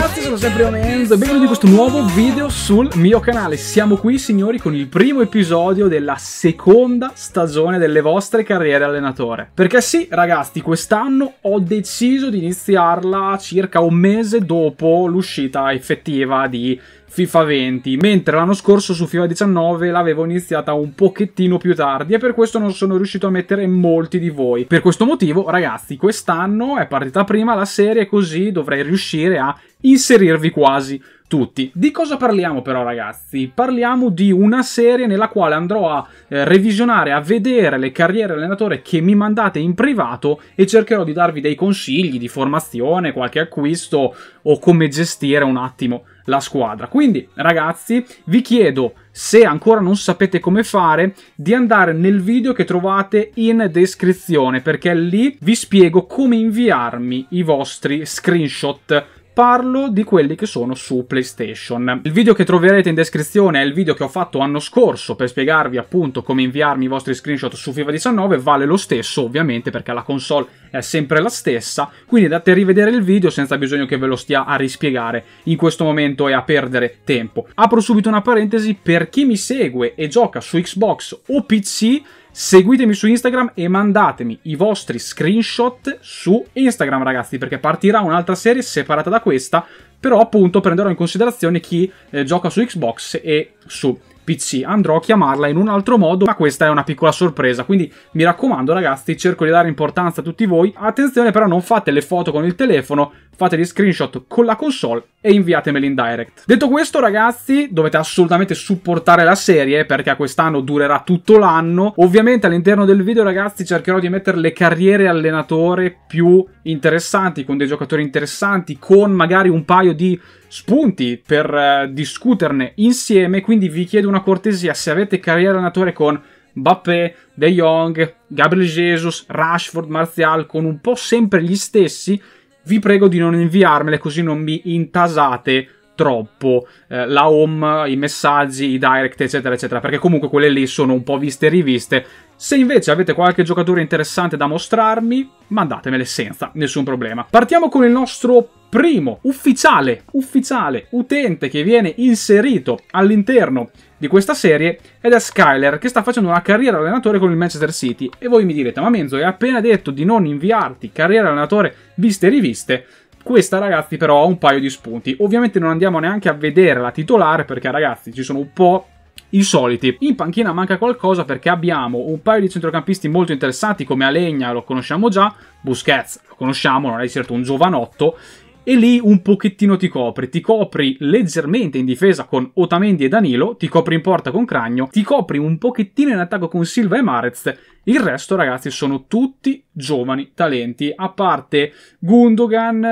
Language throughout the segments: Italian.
ragazzi, sono sempre Omenzo e benvenuti in questo nuovo video sul mio canale. Siamo qui signori con il primo episodio della seconda stagione delle vostre carriere allenatore. Perché sì ragazzi, quest'anno ho deciso di iniziarla circa un mese dopo l'uscita effettiva di FIFA 20, mentre l'anno scorso su FIFA 19 l'avevo iniziata un pochettino più tardi e per questo non sono riuscito a mettere molti di voi. Per questo motivo, ragazzi, quest'anno è partita prima la serie così dovrei riuscire a inserirvi quasi tutti. Di cosa parliamo però ragazzi? Parliamo di una serie nella quale andrò a eh, revisionare, a vedere le carriere allenatore che mi mandate in privato e cercherò di darvi dei consigli di formazione, qualche acquisto o come gestire un attimo la squadra. Quindi ragazzi vi chiedo se ancora non sapete come fare di andare nel video che trovate in descrizione perché lì vi spiego come inviarmi i vostri screenshot parlo di quelli che sono su PlayStation. Il video che troverete in descrizione è il video che ho fatto anno scorso per spiegarvi appunto come inviarmi i vostri screenshot su FIFA 19, vale lo stesso ovviamente perché la console è sempre la stessa, quindi andate a rivedere il video senza bisogno che ve lo stia a rispiegare in questo momento e a perdere tempo. Apro subito una parentesi, per chi mi segue e gioca su Xbox o PC, Seguitemi su Instagram e mandatemi i vostri screenshot su Instagram, ragazzi, perché partirà un'altra serie separata da questa, però appunto prenderò in considerazione chi eh, gioca su Xbox e su PC. Andrò a chiamarla in un altro modo, ma questa è una piccola sorpresa. Quindi mi raccomando ragazzi, cerco di dare importanza a tutti voi. Attenzione però non fate le foto con il telefono, fate gli screenshot con la console e inviatemeli in direct. Detto questo ragazzi, dovete assolutamente supportare la serie perché quest'anno durerà tutto l'anno. Ovviamente all'interno del video ragazzi cercherò di mettere le carriere allenatore più interessanti, con dei giocatori interessanti, con magari un paio di spunti per eh, discuterne insieme, quindi vi chiedo una cortesia se avete carriera allenatore con Bappé, De Jong, Gabriel Jesus, Rashford, Martial, con un po' sempre gli stessi, vi prego di non inviarmele così non mi intasate troppo eh, la home, i messaggi, i direct, eccetera, eccetera, perché comunque quelle lì sono un po' viste e riviste. Se invece avete qualche giocatore interessante da mostrarmi, mandatemele senza nessun problema. Partiamo con il nostro primo ufficiale, ufficiale utente che viene inserito all'interno di questa serie ed è Skyler che sta facendo una carriera allenatore con il Manchester City e voi mi direte ma Menzo hai appena detto di non inviarti carriera allenatore viste e riviste questa ragazzi però ha un paio di spunti ovviamente non andiamo neanche a vedere la titolare perché ragazzi ci sono un po' i soliti. In panchina manca qualcosa perché abbiamo un paio di centrocampisti molto interessanti come Alegna, lo conosciamo già, Busquets lo conosciamo, non è certo un giovanotto, e lì un pochettino ti copri, ti copri leggermente in difesa con Otamendi e Danilo, ti copri in porta con Cragno, ti copri un pochettino in attacco con Silva e Marez, il resto ragazzi sono tutti giovani talenti, a parte Gundogan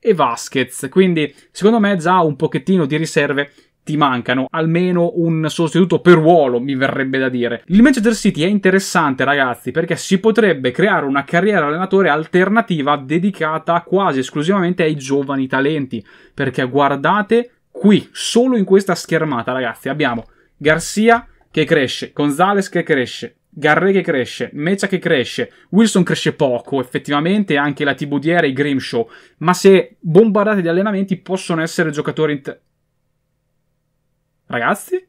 e Vasquez, quindi secondo me già un pochettino di riserve ti mancano almeno un sostituto per ruolo, mi verrebbe da dire. Il Manchester City è interessante, ragazzi, perché si potrebbe creare una carriera allenatore alternativa dedicata quasi esclusivamente ai giovani talenti. Perché guardate qui, solo in questa schermata, ragazzi, abbiamo Garcia che cresce, Gonzales che cresce, Garre che cresce, Mecha che cresce, Wilson cresce poco, effettivamente anche la Tibudiera e i Grimshaw, ma se bombardati di allenamenti possono essere giocatori Ragazzi?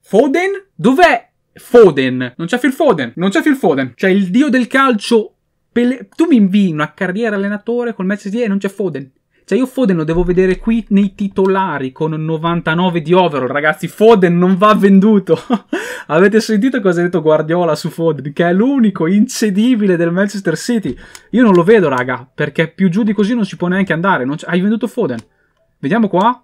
Foden? Dov'è Foden? Non c'è Phil Foden. Non c'è Phil Foden. Cioè il dio del calcio. Pele... tu mi invii una carriera allenatore col Manchester City e non c'è Foden. Cioè, io Foden lo devo vedere qui nei titolari con 99 di overall, ragazzi. Foden non va venduto. Avete sentito cosa ha detto Guardiola su Foden? Che è l'unico incedibile del Manchester City. Io non lo vedo, raga, perché più giù di così non si può neanche andare. Hai venduto Foden. Vediamo qua.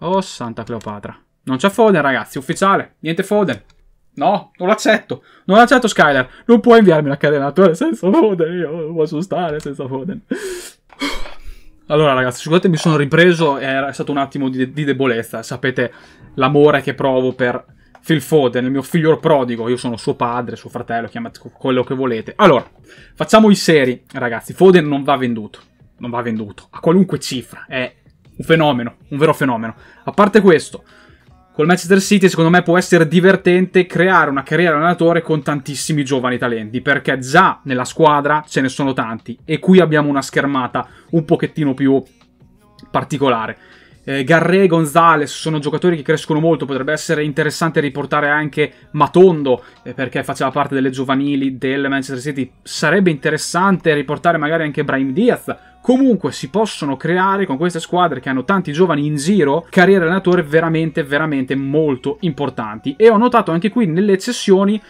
Oh, santa Cleopatra. Non c'è Foden, ragazzi, ufficiale. Niente Foden. No, non l'accetto. Non l'accetto, Skyler. Non puoi inviarmi la cadenatore senza Foden. Io non posso stare senza Foden. Allora, ragazzi, scusate, mi sono ripreso. Era stato un attimo di, di, debolezza. Sapete l'amore che provo per Phil Foden, il mio figlio prodigo. Io sono suo padre, suo fratello, chiamate quello che volete. Allora, facciamo i seri, ragazzi. Foden non va venduto. Non va venduto a qualunque cifra. È un fenomeno, un vero fenomeno. A parte questo, col Manchester City secondo me può essere divertente creare una carriera da allenatore con tantissimi giovani talenti, perché già nella squadra ce ne sono tanti e qui abbiamo una schermata un pochettino più particolare eh, Garré e Gonzales sono giocatori che crescono molto, potrebbe essere interessante riportare anche Matondo eh, perché faceva parte delle giovanili del Manchester City, sarebbe interessante riportare magari anche Brahim Diaz. Comunque si possono creare con queste squadre che hanno tanti giovani in giro carriere allenatore veramente veramente molto importanti e ho notato anche qui nelle cessioni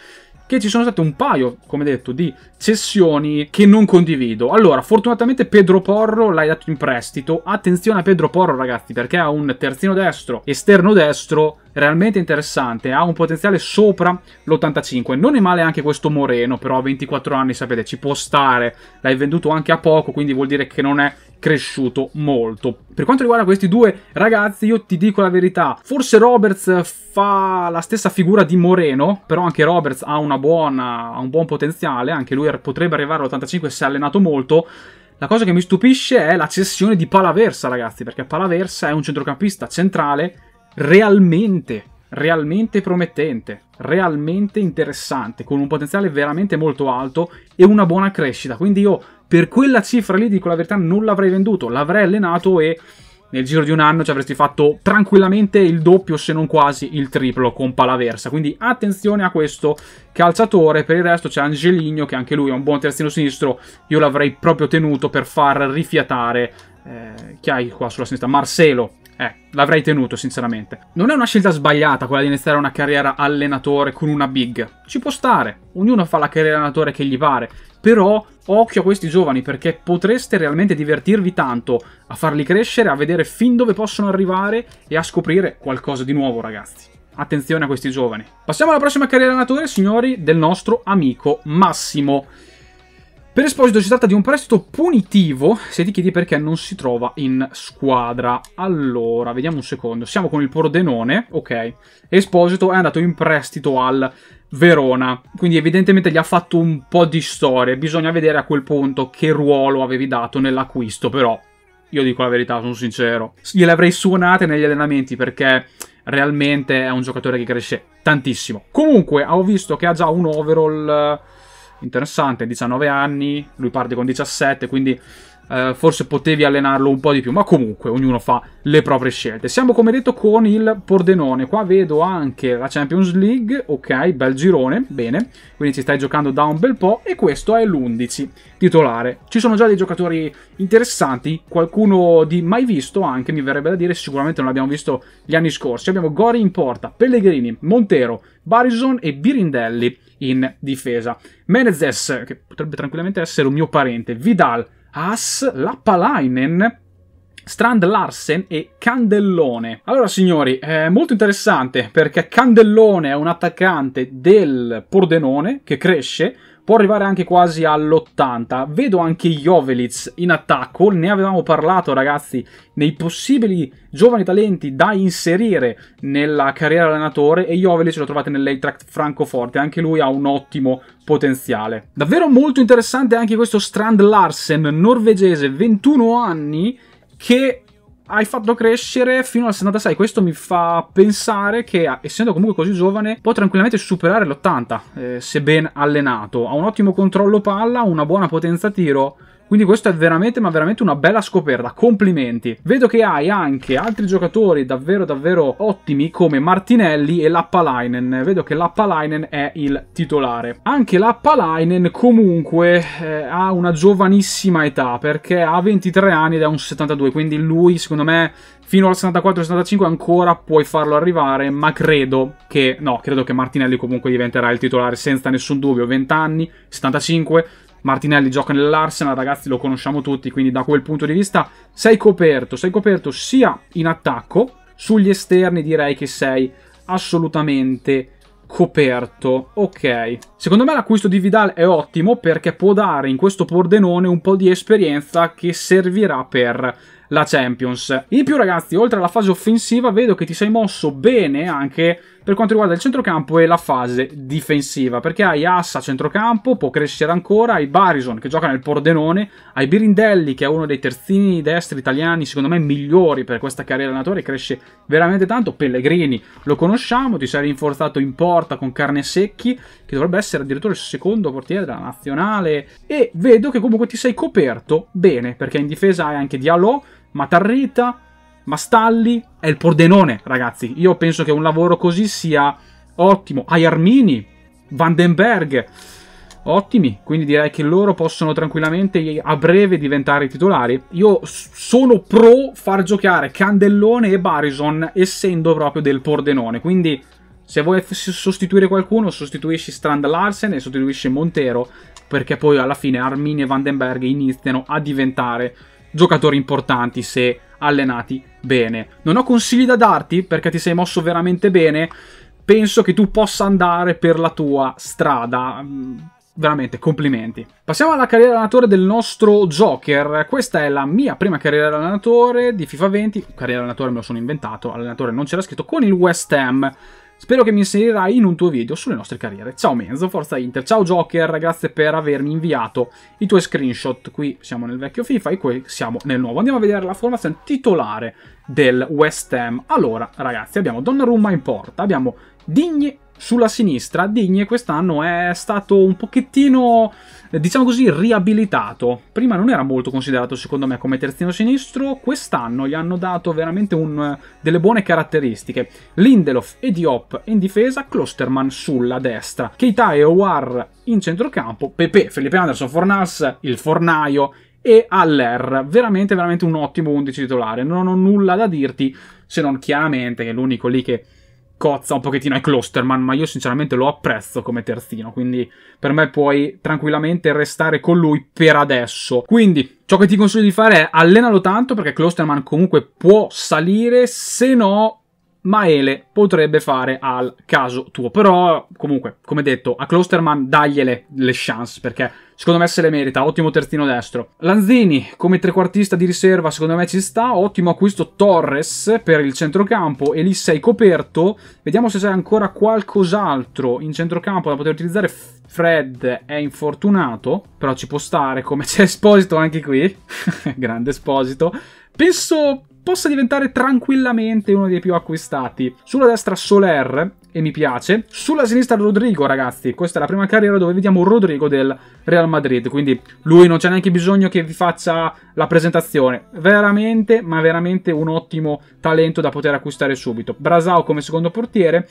che ci sono state un paio, come detto, di cessioni che non condivido. Allora, fortunatamente Pedro Porro l'hai dato in prestito. Attenzione a Pedro Porro, ragazzi, perché ha un terzino destro, esterno destro realmente interessante, ha un potenziale sopra l'85. Non è male anche questo Moreno, però a 24 anni, sapete, ci può stare. L'hai venduto anche a poco, quindi vuol dire che non è cresciuto molto. Per quanto riguarda questi due ragazzi, io ti dico la verità, forse Roberts fa la stessa figura di Moreno, però anche Roberts ha, buona, ha un buon potenziale, anche lui potrebbe arrivare all'85 se è allenato molto. La cosa che mi stupisce è la cessione di Palaversa, ragazzi, perché Palaversa è un centrocampista centrale realmente, realmente promettente, realmente interessante, con un potenziale veramente molto alto e una buona crescita. Quindi io per quella cifra lì, dico la verità, non l'avrei venduto, l'avrei allenato e nel giro di un anno ci avresti fatto tranquillamente il doppio, se non quasi il triplo con Palaversa. Quindi attenzione a questo calciatore. Per il resto c'è Angeligno, che anche lui è un buon terzino sinistro. Io l'avrei proprio tenuto per far rifiatare. Eh, chi hai qua sulla sinistra? Marcelo, eh, l'avrei tenuto, sinceramente. Non è una scelta sbagliata quella di iniziare una carriera allenatore con una big. Ci può stare. Ognuno fa la carriera allenatore che gli pare. Però occhio a questi giovani perché potreste realmente divertirvi tanto a farli crescere, a vedere fin dove possono arrivare e a scoprire qualcosa di nuovo, ragazzi. Attenzione a questi giovani. Passiamo alla prossima carriera allenatore, signori, del nostro amico Massimo. Per Esposito si tratta di un prestito punitivo, se ti chiedi perché non si trova in squadra. Allora, vediamo un secondo. Siamo con il Pordenone, ok. Esposito è andato in prestito al Verona, quindi evidentemente gli ha fatto un po' di storie. Bisogna vedere a quel punto che ruolo avevi dato nell'acquisto, però io dico la verità, sono sincero. Gliele avrei suonate negli allenamenti perché realmente è un giocatore che cresce tantissimo. Comunque, ho visto che ha già un overall interessante, 19 anni, lui parte con 17, quindi eh, forse potevi allenarlo un po' di più, ma comunque ognuno fa le proprie scelte. Siamo come detto con il Pordenone, qua vedo anche la Champions League, ok, bel girone, bene, quindi ci stai giocando da un bel po' e questo è l'11 titolare. Ci sono già dei giocatori interessanti, qualcuno di mai visto anche, mi verrebbe da dire, sicuramente non l'abbiamo visto gli anni scorsi. Abbiamo Gori in porta, Pellegrini, Montero, Barison e Birindelli in difesa. Menezes, che potrebbe tranquillamente essere un mio parente, Vidal, As Lappalainen Strand Larsen e Candellone. Allora signori, è molto interessante perché Candellone è un attaccante del Pordenone che cresce, può arrivare anche quasi all'80. Vedo anche Jovelic in attacco, ne avevamo parlato ragazzi, nei possibili giovani talenti da inserire nella carriera allenatore e Jovelic lo trovate nell'Eintracht Francoforte, anche lui ha un ottimo potenziale. Davvero molto interessante anche questo Strand Larsen, norvegese, 21 anni, che hai fatto crescere fino al 76. Questo mi fa pensare che, essendo comunque così giovane, può tranquillamente superare l'80, eh, se ben allenato. Ha un ottimo controllo palla, una buona potenza tiro quindi questo è veramente, ma veramente una bella scoperta, complimenti. Vedo che hai anche altri giocatori davvero davvero ottimi come Martinelli e Lappalainen. Vedo che Lappalainen è il titolare. Anche Lappalainen comunque eh, ha una giovanissima età perché ha 23 anni ed è un 72, quindi lui secondo me fino al 64-65 ancora puoi farlo arrivare, ma credo che no, credo che Martinelli comunque diventerà il titolare senza nessun dubbio, 20 anni, 75, Martinelli gioca nell'Arsenal, ragazzi lo conosciamo tutti, quindi da quel punto di vista sei coperto, sei coperto sia in attacco, sugli esterni direi che sei assolutamente coperto. Ok. Secondo me l'acquisto di Vidal è ottimo perché può dare in questo Pordenone un po' di esperienza che servirà per la Champions. In più ragazzi, oltre alla fase offensiva, vedo che ti sei mosso bene anche per quanto riguarda il centrocampo e la fase difensiva, perché hai Assa a centrocampo, può crescere ancora, hai Barison che gioca nel Pordenone, hai Birindelli che è uno dei terzini destri italiani secondo me migliori per questa carriera allenatore, cresce veramente tanto, Pellegrini lo conosciamo, ti sei rinforzato in porta con Carne Secchi che dovrebbe essere addirittura il secondo portiere della nazionale e vedo che comunque ti sei coperto bene perché in difesa hai anche Diallo, Matarrita, ma Stalli è il Pordenone, ragazzi. Io penso che un lavoro così sia ottimo. Armini, Vandenberg, ottimi. Quindi direi che loro possono tranquillamente a breve diventare i titolari. Io sono pro far giocare Candellone e Barison, essendo proprio del Pordenone. Quindi se vuoi sostituire qualcuno, sostituisci Strand Larsen e sostituisci Montero, perché poi alla fine Armini e Vandenberg iniziano a diventare giocatori importanti se allenati bene. Non ho consigli da darti perché ti sei mosso veramente bene. Penso che tu possa andare per la tua strada mm, veramente complimenti. Passiamo alla carriera allenatore del nostro Joker. Questa è la mia prima carriera allenatore di FIFA 20. Carriera allenatore me lo sono inventato, allenatore non c'era scritto, con il West Ham. Spero che mi inserirai in un tuo video sulle nostre carriere. Ciao Menzo, forza Inter. Ciao Joker, grazie per avermi inviato i tuoi screenshot. Qui siamo nel vecchio FIFA e qui siamo nel nuovo. Andiamo a vedere la formazione titolare del West Ham. Allora, ragazzi, abbiamo Donnarumma in porta, abbiamo Digne sulla sinistra, Digne quest'anno è stato un pochettino, eh, diciamo così, riabilitato. Prima non era molto considerato, secondo me, come terzino sinistro. Quest'anno gli hanno dato veramente un, delle buone caratteristiche. Lindelof e Diop in difesa, Klosterman sulla destra, Keita e Owar in centrocampo, Pepe, Felipe Anderson, Fornas, il fornaio e Aller. Veramente, veramente un ottimo 11 titolare. Non ho nulla da dirti, se non chiaramente che è l'unico lì che cozza un pochettino ai Clusterman, ma io sinceramente lo apprezzo come terzino, quindi per me puoi tranquillamente restare con lui per adesso. Quindi ciò che ti consiglio di fare è allenalo tanto perché Clusterman comunque può salire, se no Maele potrebbe fare al caso tuo. Però, comunque, come detto, a Klosterman dagliele le chance, perché secondo me se le merita. Ottimo terzino destro. Lanzini, come trequartista di riserva, secondo me ci sta. Ottimo acquisto Torres per il centrocampo. E lì sei coperto. Vediamo se c'è ancora qualcos'altro in centrocampo da poter utilizzare. Fred è infortunato, però ci può stare, come c'è Esposito anche qui. Grande Esposito. Penso possa diventare tranquillamente uno dei più acquistati. Sulla destra Soler, e mi piace. Sulla sinistra Rodrigo, ragazzi. Questa è la prima carriera dove vediamo Rodrigo del Real Madrid. Quindi lui non c'è neanche bisogno che vi faccia la presentazione. Veramente, ma veramente un ottimo talento da poter acquistare subito. Brasao come secondo portiere.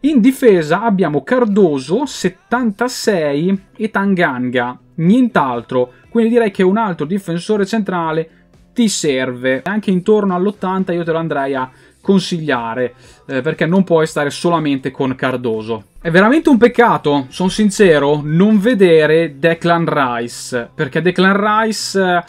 In difesa abbiamo Cardoso, 76 e Tanganga. Nient'altro. Quindi direi che un altro difensore centrale ti serve. Anche intorno all'80 io te lo andrei a consigliare, eh, perché non puoi stare solamente con Cardoso. È veramente un peccato, sono sincero, non vedere Declan Rice, perché Declan Rice...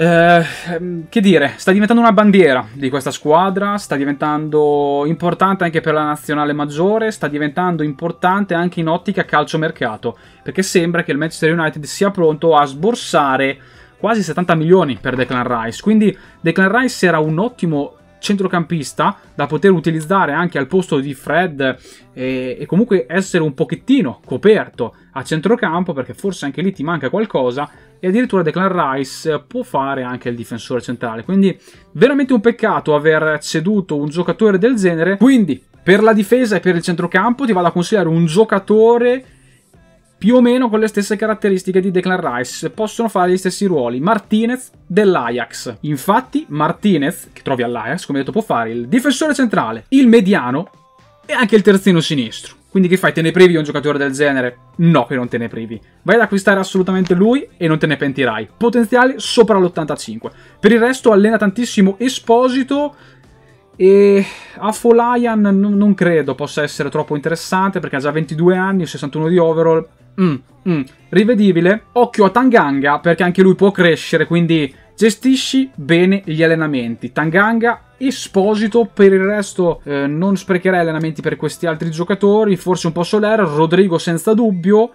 Eh, ehm, che dire, sta diventando una bandiera di questa squadra, sta diventando importante anche per la nazionale maggiore, sta diventando importante anche in ottica calciomercato, perché sembra che il Manchester United sia pronto a sborsare quasi 70 milioni per Declan Rice, quindi Declan Rice era un ottimo centrocampista da poter utilizzare anche al posto di Fred e, e, comunque essere un pochettino coperto a centrocampo perché forse anche lì ti manca qualcosa e addirittura Declan Rice può fare anche il difensore centrale quindi veramente un peccato aver ceduto un giocatore del genere quindi per la difesa e per il centrocampo ti vado a consigliare un giocatore più o meno con le stesse caratteristiche di Declan Rice, possono fare gli stessi ruoli. Martinez dell'Ajax. Infatti, Martinez, che trovi all'Ajax, come detto, può fare il difensore centrale, il mediano e anche il terzino sinistro. Quindi che fai? Te ne privi un giocatore del genere? No, che non te ne privi. Vai ad acquistare assolutamente lui e non te ne pentirai. Potenziale sopra l'85. Per il resto allena tantissimo Esposito, e a Folayan non credo possa essere troppo interessante perché ha già 22 anni, 61 di overall. Mm, mm. Rivedibile. Occhio a Tanganga perché anche lui può crescere, quindi gestisci bene gli allenamenti. Tanganga Esposito, per il resto eh, non sprecherei allenamenti per questi altri giocatori, forse un po' Soler, Rodrigo senza dubbio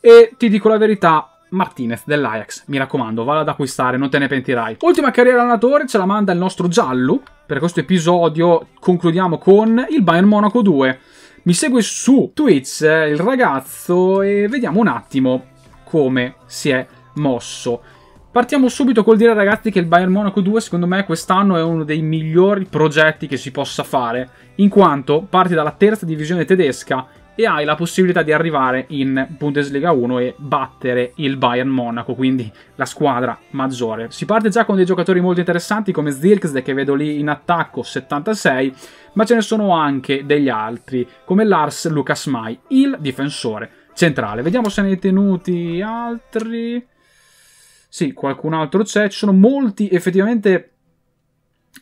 e ti dico la verità, Martinez dell'Ajax. Mi raccomando, vada ad acquistare, non te ne pentirai. Ultima carriera allenatore ce la manda il nostro giallo. Per questo episodio concludiamo con il Bayern Monaco 2. Mi segue su Twitch eh, il ragazzo e vediamo un attimo come si è mosso. Partiamo subito col dire ragazzi che il Bayern Monaco 2 secondo me quest'anno è uno dei migliori progetti che si possa fare, in quanto parte dalla terza divisione tedesca e hai la possibilità di arrivare in Bundesliga 1 e battere il Bayern Monaco, quindi la squadra maggiore. Si parte già con dei giocatori molto interessanti come Zirkzde che vedo lì in attacco 76, ma ce ne sono anche degli altri come Lars Lucas Mai, il difensore centrale. Vediamo se ne è tenuti altri. Sì, qualcun altro c'è. Ci sono molti effettivamente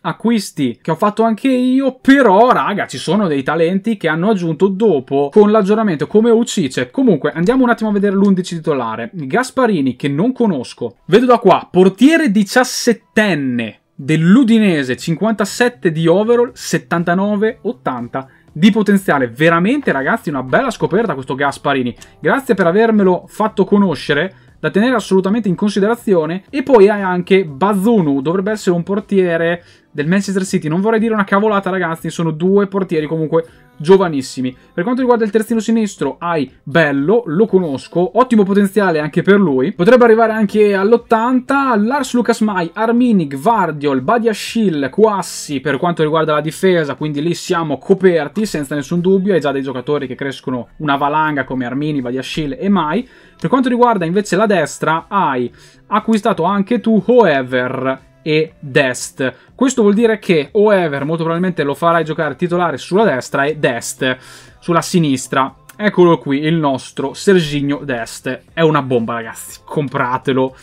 acquisti che ho fatto anche io, però raga ci sono dei talenti che hanno aggiunto dopo con l'aggiornamento come Ucice. Comunque andiamo un attimo a vedere l'11 titolare. Gasparini che non conosco. Vedo da qua, portiere 17enne dell'Udinese, 57 di overall, 79, 80 di potenziale. Veramente ragazzi una bella scoperta questo Gasparini. Grazie per avermelo fatto conoscere da tenere assolutamente in considerazione e poi hai anche Bazunu, dovrebbe essere un portiere del Manchester City. Non vorrei dire una cavolata, ragazzi, sono due portieri comunque giovanissimi. Per quanto riguarda il terzino sinistro, hai Bello, lo conosco, ottimo potenziale anche per lui. Potrebbe arrivare anche all'80. Lars Lucas Mai, Armini, Badia Badiashil, Quassi per quanto riguarda la difesa, quindi lì siamo coperti senza nessun dubbio. Hai già dei giocatori che crescono una valanga come Armini, Badia Badiashil e Mai. Per quanto riguarda invece la destra, hai acquistato anche tu Hoever e Dest. Questo vuol dire che Oever molto probabilmente lo farai giocare titolare sulla destra e Dest sulla sinistra. Eccolo qui, il nostro Serginio Dest. È una bomba ragazzi, compratelo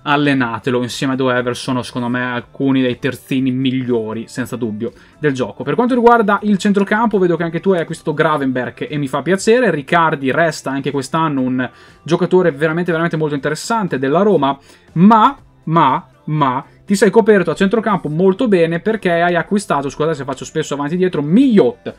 allenatelo insieme ad Oever sono secondo me alcuni dei terzini migliori senza dubbio del gioco per quanto riguarda il centrocampo vedo che anche tu hai acquistato Gravenberg e mi fa piacere Riccardi resta anche quest'anno un giocatore veramente veramente molto interessante della Roma ma ma ma ti sei coperto a centrocampo molto bene perché hai acquistato, scusate se faccio spesso avanti e dietro, Migliot,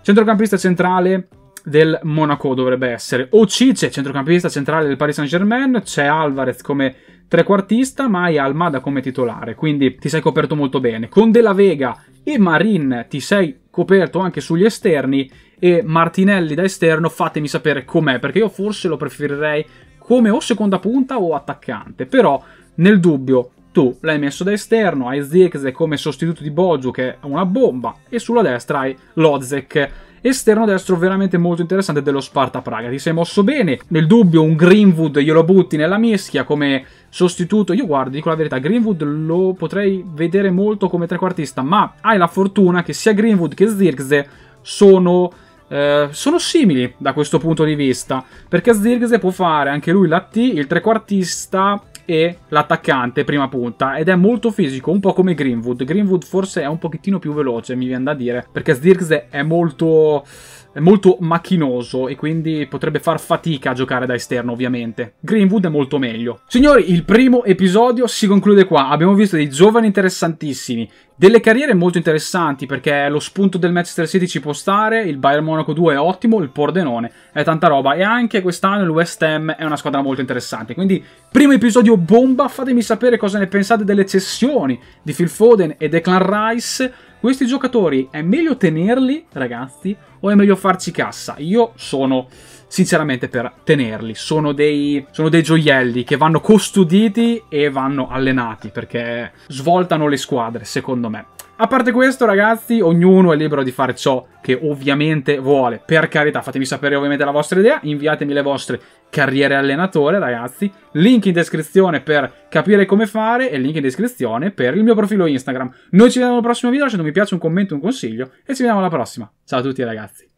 centrocampista centrale del Monaco dovrebbe essere. o Cice, centrocampista centrale del Paris Saint-Germain, c'è Alvarez come trequartista, ma hai Almada come titolare, quindi ti sei coperto molto bene. Con De La Vega e Marin ti sei coperto anche sugli esterni e Martinelli da esterno fatemi sapere com'è, perché io forse lo preferirei come o seconda punta o attaccante, però nel dubbio tu l'hai messo da esterno, hai Zirkze come sostituto di Boju che è una bomba e sulla destra hai Lozek esterno destro veramente molto interessante dello Sparta Praga. Ti sei mosso bene. Nel dubbio, un Greenwood glielo butti nella mischia come sostituto. Io guardo, dico la verità, Greenwood lo potrei vedere molto come trequartista, ma hai la fortuna che sia Greenwood che Zirkze sono. Eh, sono simili da questo punto di vista perché Zirgze può fare anche lui la T, il trequartista e l'attaccante prima punta ed è molto fisico, un po' come Greenwood. Greenwood forse è un pochettino più veloce, mi viene da dire, perché Sdirks è molto è molto macchinoso e quindi potrebbe far fatica a giocare da esterno ovviamente. Greenwood è molto meglio. Signori, il primo episodio si conclude qua. Abbiamo visto dei giovani interessantissimi, delle carriere molto interessanti perché lo spunto del Manchester City ci può stare, il Bayern Monaco 2 è ottimo, il Pordenone è tanta roba e anche quest'anno il West Ham è una squadra molto interessante. Quindi primo episodio bomba, fatemi sapere cosa ne pensate delle cessioni di Phil Foden e Declan Rice questi giocatori è meglio tenerli, ragazzi, o è meglio farci cassa? Io sono sinceramente per tenerli. Sono dei, sono dei, gioielli che vanno custoditi e vanno allenati perché svoltano le squadre, secondo me. A parte questo, ragazzi, ognuno è libero di fare ciò che ovviamente vuole. Per carità, fatemi sapere ovviamente la vostra idea, inviatemi le vostre carriere allenatore, ragazzi. Link in descrizione per capire come fare e link in descrizione per il mio profilo Instagram. Noi ci vediamo al prossimo video, lasciate un mi piace, un commento, un consiglio e ci vediamo alla prossima. Ciao a tutti, ragazzi.